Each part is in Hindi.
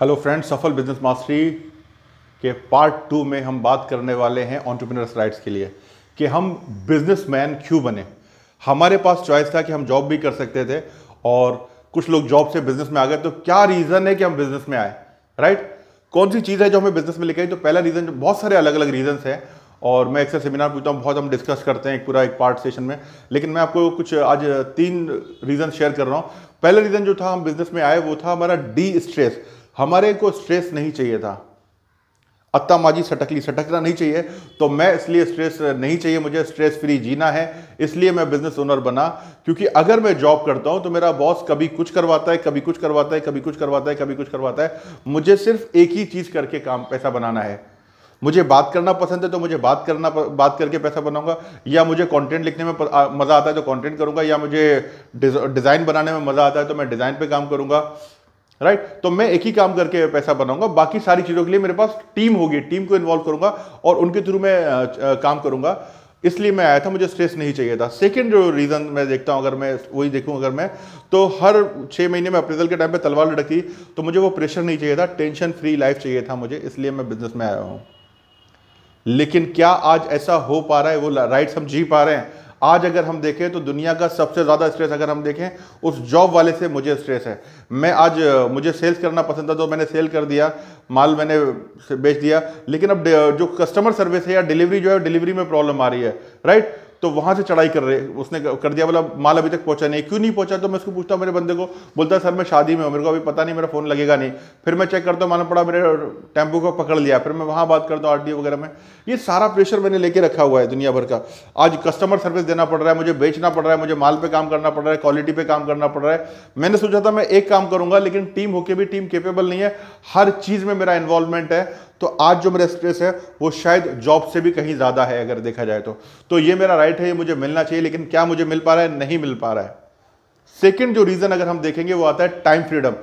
हेलो फ्रेंड्स सफल बिजनेस मास्टरी के पार्ट टू में हम बात करने वाले हैं ऑन्टरप्रीनर्स राइट्स के लिए कि हम बिजनेसमैन क्यों बने हमारे पास चॉइस था कि हम जॉब भी कर सकते थे और कुछ लोग जॉब से बिजनेस में आ गए तो क्या रीज़न है कि हम बिजनेस में आए राइट कौन सी चीज़ है जो हमें बिजनेस में लेके आई तो पहला रीज़न जो बहुत सारे अलग अलग रीजन्स हैं और मैं अक्सर सेमिनार पूछता हूँ बहुत हम डिस्कस करते हैं एक पूरा एक पार्ट सेशन में लेकिन मैं आपको कुछ आज तीन रीज़न शेयर कर रहा हूँ पहला रीज़न जो था हम बिजनेस में आए वो था हमारा डी स्ट्रेस हमारे को स्ट्रेस नहीं चाहिए था अत्ता माजी सटकली सटकना नहीं चाहिए तो मैं इसलिए स्ट्रेस नहीं चाहिए मुझे स्ट्रेस फ्री जीना है इसलिए मैं बिजनेस ओनर बना क्योंकि अगर मैं जॉब करता हूं तो मेरा बॉस कभी कुछ करवाता है कभी कुछ करवाता है कभी कुछ करवाता है कभी कुछ करवाता है मुझे सिर्फ एक ही चीज़ करके काम पैसा बनाना है मुझे बात करना पसंद है तो मुझे बात करना बात करके पैसा बनाऊंगा या मुझे कंटेंट लिखने में मज़ा आता है तो कंटेंट करूंगा या मुझे डिज़ाइन बनाने में मज़ा आता है तो मैं डिज़ाइन पे काम करूंगा राइट right? तो मैं एक ही काम करके पैसा बनाऊंगा बाकी सारी चीज़ों के लिए मेरे पास टीम होगी टीम को इन्वॉल्व करूंगा और उनके थ्रू मैं काम करूंगा इसलिए मैं आया था मुझे स्ट्रेस नहीं चाहिए था सेकंड जो रीज़न मैं देखता हूं अगर मैं वही देखूं अगर मैं तो हर छह महीने में अप्रैल के टाइम पे तलवार लड़की तो मुझे वो प्रेशर नहीं चाहिए था टेंशन फ्री लाइफ चाहिए था मुझे इसलिए मैं बिजनेस में आया हूं लेकिन क्या आज ऐसा हो पा रहा है वो राइट हम जी पा रहे हैं आज अगर हम देखें तो दुनिया का सबसे ज़्यादा स्ट्रेस अगर हम देखें उस जॉब वाले से मुझे स्ट्रेस है मैं आज मुझे सेल्स करना पसंद था तो मैंने सेल कर दिया माल मैंने बेच दिया लेकिन अब जो कस्टमर सर्विस है या डिलीवरी जो है डिलीवरी में प्रॉब्लम आ रही है राइट तो वहाँ से चढ़ाई कर रहे उसने कर दिया बोला माल अभी तक पहुँचा नहीं क्यों नहीं पहुँचा तो मैं उसको पूछता हूँ मेरे बंदे को बोलता सर मैं शादी में हूँ मेरे को अभी पता नहीं मेरा फ़ोन लगेगा नहीं फिर मैं चेक करता हूँ मालूम पड़ा मेरे टेम्पो को पकड़ लिया फिर मैं वहाँ बात करता हूँ आर वगैरह में ये सारा प्रेशर मैंने लेके रखा हुआ है दुनिया भर का आज कस्टमर सर्विस देना पड़ रहा है मुझे बेचना पड़ रहा है मुझे माल पर काम करना पड़ रहा है क्वालिटी पर काम करना पड़ रहा है मैंने सोचा था मैं एक काम करूँगा लेकिन टीम होके भी टीम केपेबल नहीं है हर चीज़ में मेरा इन्वॉल्वमेंट है तो आज जो मेरा स्ट्रेस है वो शायद जॉब से भी कहीं ज़्यादा है अगर देखा जाए तो तो ये मेरा राइट है ये मुझे मिलना चाहिए लेकिन क्या मुझे मिल पा रहा है नहीं मिल पा रहा है सेकेंड जो रीज़न अगर हम देखेंगे वो आता है टाइम फ्रीडम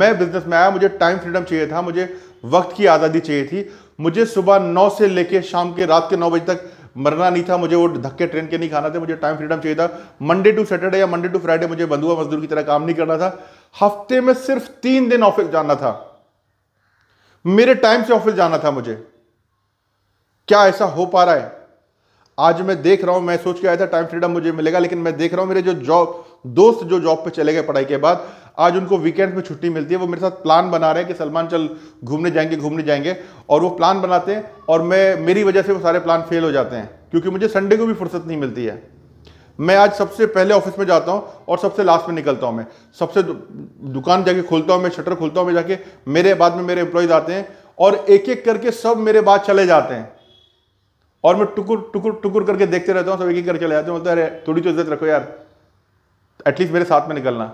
मैं बिजनेस में आया मुझे टाइम फ्रीडम चाहिए था मुझे वक्त की आज़ादी चाहिए थी मुझे सुबह नौ से लेकर शाम के रात के नौ बजे तक मरना नहीं था मुझे वो धक्के ट्रेन के नहीं खाना था मुझे टाइम फ्रीडम चाहिए था मंडे टू सैटरडे या मंडे टू फ्राइडे मुझे बंधुआ मजदूर की तरह काम नहीं करना था हफ्ते में सिर्फ तीन दिन ऑफिस जाना था मेरे टाइम से ऑफिस जाना था मुझे क्या ऐसा हो पा रहा है आज मैं देख रहा हूं मैं सोच के आया था टाइम फ्रीडम मुझे मिलेगा लेकिन मैं देख रहा हूं मेरे जो जॉब दोस्त जो जॉब पे चले गए पढ़ाई के बाद आज उनको वीकेंड में छुट्टी मिलती है वो मेरे साथ प्लान बना रहे हैं कि सलमान चल घूमने जाएंगे घूमने जाएंगे और वो प्लान बनाते हैं और मैं मेरी वजह से वो सारे प्लान फेल हो जाते हैं क्योंकि मुझे संडे को भी फुर्सत नहीं मिलती है मैं आज सबसे पहले ऑफिस में जाता हूँ और सबसे लास्ट में निकलता हूँ मैं सबसे दुकान जाके खोलता हूँ मैं शटर खोलता हूँ मैं जाके मेरे बाद में मेरे एम्प्लॉयज आते हैं और एक एक करके सब मेरे बाद चले जाते हैं और मैं टुकुर टुकुर टुकुर करके देखते रहता हूँ सब एक एक करके चले जाते हैं बोलते अरे थोड़ी तो इज्जत रखो यार एटलीस्ट मेरे साथ में निकलना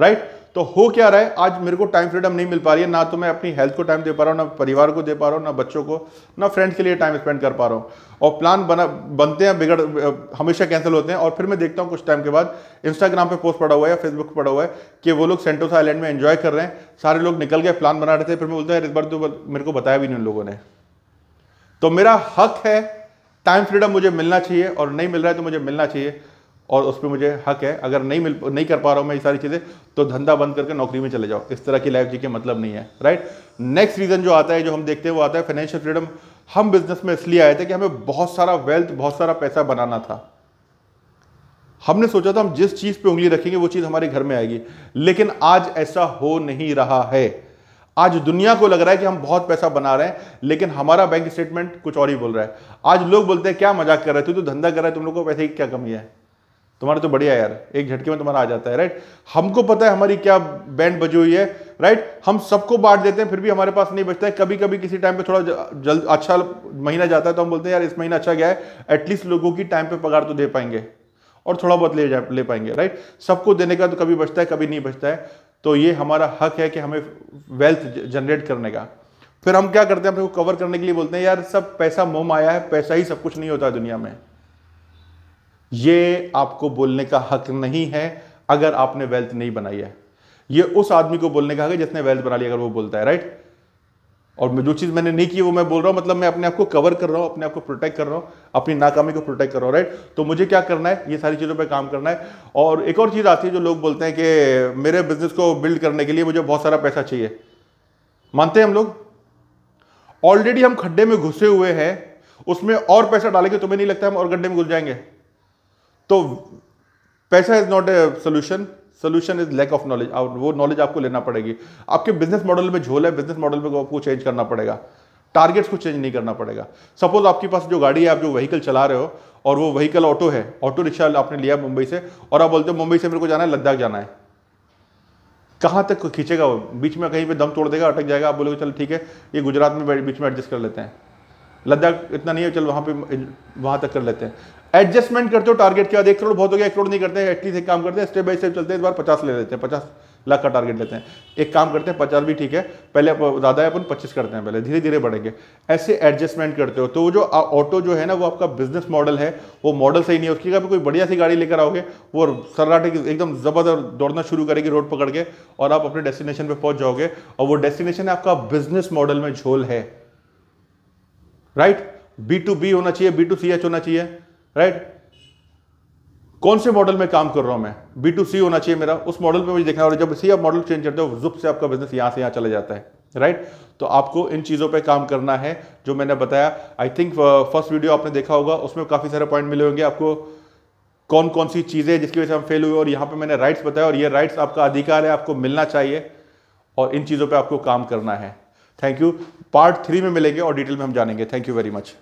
राइट तो हो क्या रहा है आज मेरे को टाइम फ्रीडम नहीं मिल पा रही है ना तो मैं अपनी हेल्थ को टाइम दे पा रहा हूँ ना परिवार को दे पा रहा हूँ ना बच्चों को ना फ्रेंड्स के लिए टाइम स्पेंड कर पा रहा हूँ और प्लान बना बनते हैं बिगड़ हमेशा कैंसिल होते हैं और फिर मैं देखता हूँ कुछ टाइम के बाद इंस्टाग्राम पर पोस्ट पड़ा हुआ है या फेसबुक पड़ा हुआ है कि वो लोग सेंटोसा आइलैंड में एंजॉय कर रहे हैं सारे लोग निकल गए प्लान बना रहे थे फिर मैं बोलता है इस बार तो मेरे को बताया भी नहीं उन लोगों ने तो मेरा हक है टाइम फ्रीडम मुझे मिलना चाहिए और नहीं मिल रहा है तो मुझे मिलना चाहिए और उस पर मुझे हक है अगर नहीं मिल नहीं कर पा रहा हूँ मैं ये सारी चीज़ें तो धंधा बंद करके नौकरी में चले जाओ इस तरह की लाइफ जी के मतलब नहीं है राइट नेक्स्ट रीज़न जो आता है जो हम देखते हैं वो आता है फाइनेंशियल फ्रीडम हम बिजनेस में इसलिए आए थे कि हमें बहुत सारा वेल्थ बहुत सारा पैसा बनाना था हमने सोचा था हम जिस चीज़ पे उंगली रखेंगे वो चीज़ हमारे घर में आएगी लेकिन आज ऐसा हो नहीं रहा है आज दुनिया को लग रहा है कि हम बहुत पैसा बना रहे हैं लेकिन हमारा बैंक स्टेटमेंट कुछ और ही बोल रहा है आज लोग बोलते हैं क्या मजाक कर रहे थे तो धंधा कर रहे है तुम लोग को पैसे की क्या कमी है तुम्हारा तो बढ़िया यार एक झटके में तुम्हारा आ जाता है राइट हमको पता है हमारी क्या बैंड बजी हुई है राइट हम सबको बांट देते हैं फिर भी हमारे पास नहीं बचता है कभी कभी किसी टाइम पे थोड़ा जल्द अच्छा महीना जाता है तो हम बोलते हैं यार इस महीना अच्छा गया है एटलीस्ट लोगों की टाइम पे पगार तो दे पाएंगे और थोड़ा बहुत ले जा ले पाएंगे राइट सबको देने का तो कभी बचता है कभी नहीं बचता है तो ये हमारा हक है कि हमें वेल्थ जनरेट करने का फिर हम क्या करते हैं अपने को कवर करने के लिए बोलते हैं यार सब पैसा मोम आया है पैसा ही सब कुछ नहीं होता दुनिया में ये आपको बोलने का हक नहीं है अगर आपने वेल्थ नहीं बनाई है ये उस आदमी को बोलने का हक है जिसने वेल्थ बना लिया अगर वो बोलता है राइट और जो चीज़ मैंने नहीं की वो मैं बोल रहा हूं मतलब मैं अपने आप को कवर कर रहा हूं अपने आप को प्रोटेक्ट कर रहा हूं अपनी नाकामी को प्रोटेक्ट कर रहा हूं राइट तो मुझे क्या करना है ये सारी चीज़ों पे काम करना है और एक और चीज़ आती है जो लोग बोलते हैं कि मेरे बिजनेस को बिल्ड करने के लिए मुझे बहुत सारा पैसा चाहिए मानते हैं हम लोग ऑलरेडी हम खड्डे में घुसे हुए हैं उसमें और पैसा डालेंगे तुम्हें तो नहीं लगता हम और गड्ढे में घुस जाएंगे तो पैसा is not a solution solution is lack of knowledge वो नॉलेज आपको लेना पड़ेगी आपके बिजनेस मॉडल में झोल है बिजनेस मॉडल में आपको चेंज करना पड़ेगा टारगेट्स को चेंज नहीं करना पड़ेगा सपोज आपके पास जो गाड़ी है आप जो व्हीकल चला रहे हो और वो व्हीकल ऑटो है ऑटो रिक्शा आपने लिया मुंबई से और आप बोलते हो मुंबई से मेरे को जाना है लद्दाख जाना है कहाँ तक खींचेगा वो बीच में कहीं पे दम तोड़ देगा अटक जाएगा आप बोलोगे चलो ठीक है ये गुजरात में बीच में एडजस्ट कर लेते हैं लद्दाख इतना नहीं है चल वहाँ पे वहाँ तक कर लेते हैं एडजस्टमेंट करते हो टारगेट के बाद एक करोड़ बहुत हो गया एक करोड़ नहीं करते एटलीस्ट एक काम करते हैं स्टेप बाई स्टेप चलते हैं इस बार पचास ले लेते हैं पचास लाख का टारगेट लेते हैं एक काम करते हैं पचास भी ठीक है पहले ज़्यादा है अपन पच्चीस करते हैं पहले धीरे धीरे बढ़ेंगे ऐसे एडजस्टमेंट करते हो तो वो जो ऑटो जो है ना वो आपका बिजनेस मॉडल है वो मॉडल सही नहीं है उसकी अगर कोई बढ़िया सी गाड़ी लेकर आओगे वो सर्राटे की एकदम ज़बरदस्त दौड़ना शुरू करेगी रोड पकड़ के और आप अपने डेस्टिनेशन पर पहुंच जाओगे और वो डेस्टिनेशन आपका बिजनेस मॉडल में झोल है राइट बी टू बी होना चाहिए बी टू सी एच होना चाहिए राइट कौन से मॉडल में काम कर रहा हूं मैं बी टू सी होना चाहिए मेरा उस मॉडल पे मुझे देखना और जब सी आप मॉडल चेंज करते हो जुप से आपका बिजनेस यहां से यहां चला जाता है राइट right? तो आपको इन चीज़ों पे काम करना है जो मैंने बताया आई थिंक फर्स्ट वीडियो आपने देखा होगा उसमें काफ़ी सारे पॉइंट मिले होंगे आपको कौन कौन सी चीज़ें जिसकी वजह से हम फेल हुए और यहां पे मैंने राइट्स बताया और ये राइट्स आपका अधिकार है आपको मिलना चाहिए और इन चीज़ों पर आपको काम करना है थैंक यू पार्ट थ्री में मिलेंगे और डिटेल में हम जानेंगे थैंक यू वेरी मच